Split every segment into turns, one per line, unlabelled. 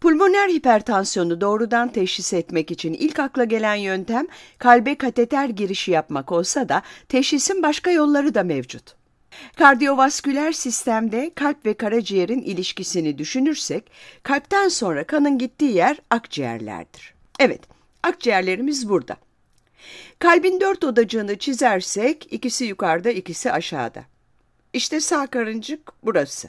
Pulmoner hipertansiyonu doğrudan teşhis etmek için ilk akla gelen yöntem kalbe kateter girişi yapmak olsa da teşhisin başka yolları da mevcut. Kardiyovasküler sistemde kalp ve karaciğerin ilişkisini düşünürsek kalpten sonra kanın gittiği yer akciğerlerdir. Evet, akciğerlerimiz burada. Kalbin dört odacığını çizersek ikisi yukarıda ikisi aşağıda. İşte sağ karıncık burası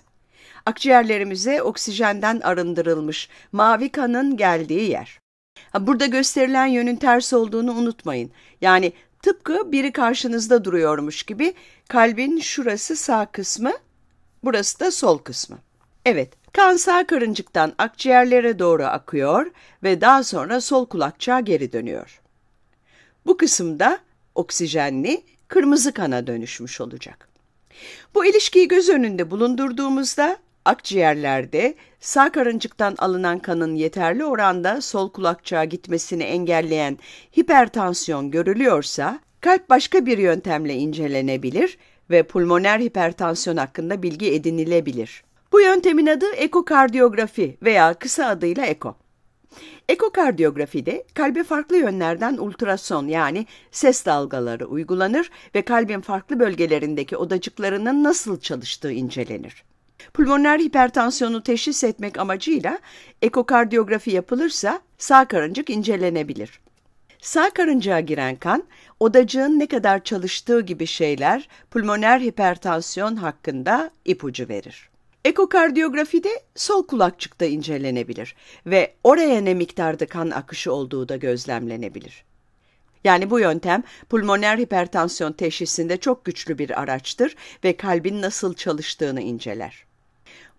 akciğerlerimize oksijenden arındırılmış mavi kanın geldiği yer. Burada gösterilen yönün ters olduğunu unutmayın. Yani tıpkı biri karşınızda duruyormuş gibi kalbin şurası sağ kısmı, burası da sol kısmı. Evet, kan sağ karıncıktan akciğerlere doğru akıyor ve daha sonra sol kulakçığa geri dönüyor. Bu kısımda oksijenli kırmızı kana dönüşmüş olacak. Bu ilişkiyi göz önünde bulundurduğumuzda akciğerlerde sağ karıncıktan alınan kanın yeterli oranda sol kulakçığa gitmesini engelleyen hipertansiyon görülüyorsa kalp başka bir yöntemle incelenebilir ve pulmoner hipertansiyon hakkında bilgi edinilebilir. Bu yöntemin adı ekokardiyografi veya kısa adıyla eko. Ekokardiyografide kalbe farklı yönlerden ultrason yani ses dalgaları uygulanır ve kalbin farklı bölgelerindeki odacıklarının nasıl çalıştığı incelenir. Pulmoner hipertansiyonu teşhis etmek amacıyla ekokardiyografi yapılırsa sağ karıncık incelenebilir. Sağ karıncaya giren kan, odacığın ne kadar çalıştığı gibi şeyler pulmoner hipertansiyon hakkında ipucu verir. Ekokardiyografide sol kulakçıkta incelenebilir ve oraya ne miktarda kan akışı olduğu da gözlemlenebilir. Yani bu yöntem pulmoner hipertansiyon teşhisinde çok güçlü bir araçtır ve kalbin nasıl çalıştığını inceler.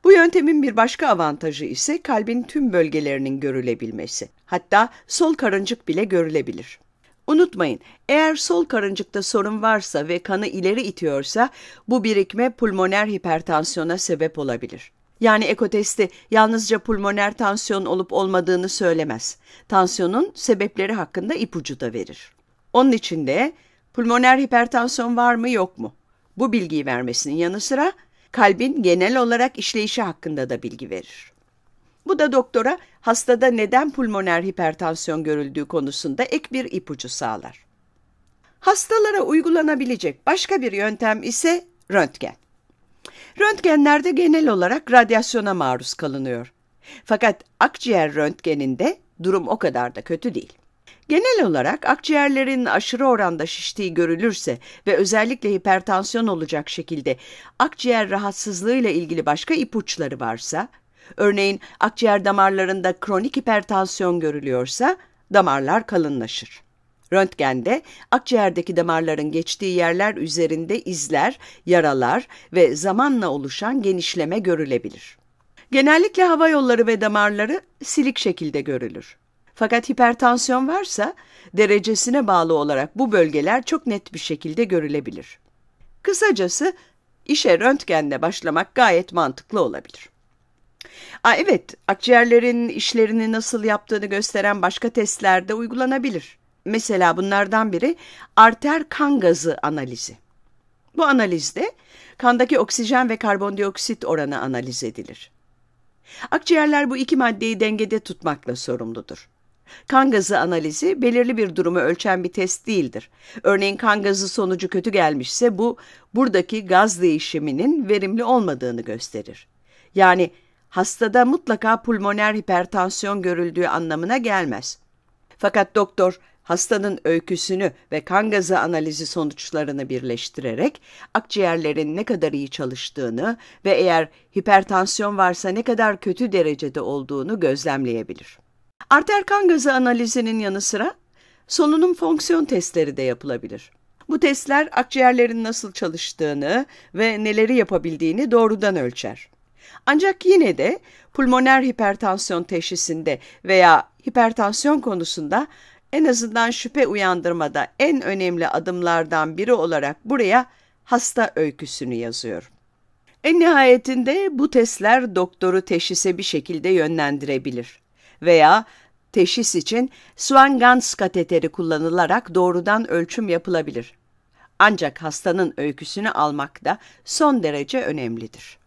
Bu yöntemin bir başka avantajı ise kalbin tüm bölgelerinin görülebilmesi. Hatta sol karıncık bile görülebilir. Unutmayın eğer sol karıncıkta sorun varsa ve kanı ileri itiyorsa bu birikme pulmoner hipertansiyona sebep olabilir. Yani ekotesti yalnızca pulmoner tansiyon olup olmadığını söylemez. Tansiyonun sebepleri hakkında ipucu da verir. Onun için de pulmoner hipertansiyon var mı yok mu? Bu bilgiyi vermesinin yanı sıra kalbin genel olarak işleyişi hakkında da bilgi verir. Bu da doktora hastada neden pulmoner hipertansiyon görüldüğü konusunda ek bir ipucu sağlar. Hastalara uygulanabilecek başka bir yöntem ise röntgen. Röntgenlerde genel olarak radyasyona maruz kalınıyor. Fakat akciğer röntgeninde durum o kadar da kötü değil. Genel olarak akciğerlerin aşırı oranda şiştiği görülürse ve özellikle hipertansiyon olacak şekilde akciğer rahatsızlığıyla ilgili başka ipuçları varsa Örneğin akciğer damarlarında kronik hipertansiyon görülüyorsa damarlar kalınlaşır. Röntgende akciğerdeki damarların geçtiği yerler üzerinde izler, yaralar ve zamanla oluşan genişleme görülebilir. Genellikle hava yolları ve damarları silik şekilde görülür. Fakat hipertansiyon varsa derecesine bağlı olarak bu bölgeler çok net bir şekilde görülebilir. Kısacası işe röntgenle başlamak gayet mantıklı olabilir. Aa, evet, akciğerlerin işlerini nasıl yaptığını gösteren başka testlerde uygulanabilir. Mesela bunlardan biri arter kan gazı analizi. Bu analizde kandaki oksijen ve karbondioksit oranı analiz edilir. Akciğerler bu iki maddeyi dengede tutmakla sorumludur. Kan gazı analizi belirli bir durumu ölçen bir test değildir. Örneğin kan gazı sonucu kötü gelmişse bu buradaki gaz değişiminin verimli olmadığını gösterir. Yani hastada mutlaka pulmoner hipertansiyon görüldüğü anlamına gelmez. Fakat doktor hastanın öyküsünü ve kan gazı analizi sonuçlarını birleştirerek akciğerlerin ne kadar iyi çalıştığını ve eğer hipertansiyon varsa ne kadar kötü derecede olduğunu gözlemleyebilir. Arter kan gazı analizinin yanı sıra solunum fonksiyon testleri de yapılabilir. Bu testler akciğerlerin nasıl çalıştığını ve neleri yapabildiğini doğrudan ölçer. Ancak yine de pulmoner hipertansiyon teşhisinde veya hipertansiyon konusunda en azından şüphe uyandırmada en önemli adımlardan biri olarak buraya hasta öyküsünü yazıyorum. En nihayetinde bu testler doktoru teşhise bir şekilde yönlendirebilir veya teşhis için Swan-Ganz kateteri kullanılarak doğrudan ölçüm yapılabilir. Ancak hastanın öyküsünü almak da son derece önemlidir.